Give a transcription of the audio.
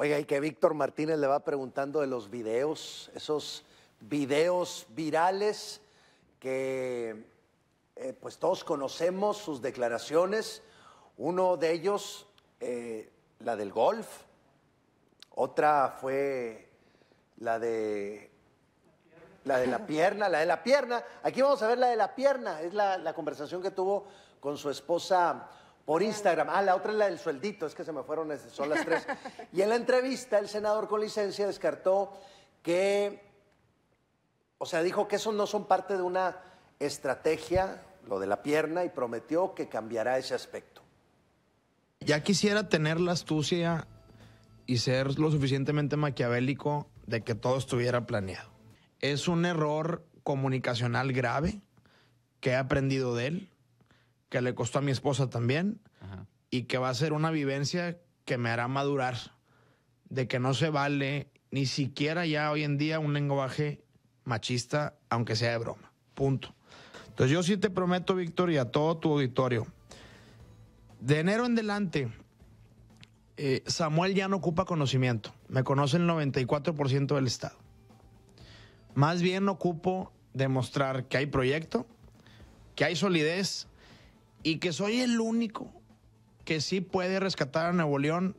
Oiga, y que Víctor Martínez le va preguntando de los videos, esos videos virales que eh, pues todos conocemos sus declaraciones. Uno de ellos, eh, la del golf. Otra fue la de la de la pierna, la de la pierna. Aquí vamos a ver la de la pierna. Es la, la conversación que tuvo con su esposa por Instagram. Ah, la otra es la del sueldito, es que se me fueron, son las tres. Y en la entrevista, el senador con licencia descartó que, o sea, dijo que eso no son parte de una estrategia, lo de la pierna, y prometió que cambiará ese aspecto. Ya quisiera tener la astucia y ser lo suficientemente maquiavélico de que todo estuviera planeado. Es un error comunicacional grave que he aprendido de él que le costó a mi esposa también y que va a ser una vivencia que me hará madurar de que no se vale ni siquiera ya hoy en día un lenguaje machista, aunque sea de broma. Punto. Entonces yo sí te prometo, Víctor, y a todo tu auditorio, de enero en adelante, eh, Samuel ya no ocupa conocimiento. Me conoce el 94% del Estado. Más bien ocupo demostrar que hay proyecto, que hay solidez, y que soy el único que sí puede rescatar a Nuevo León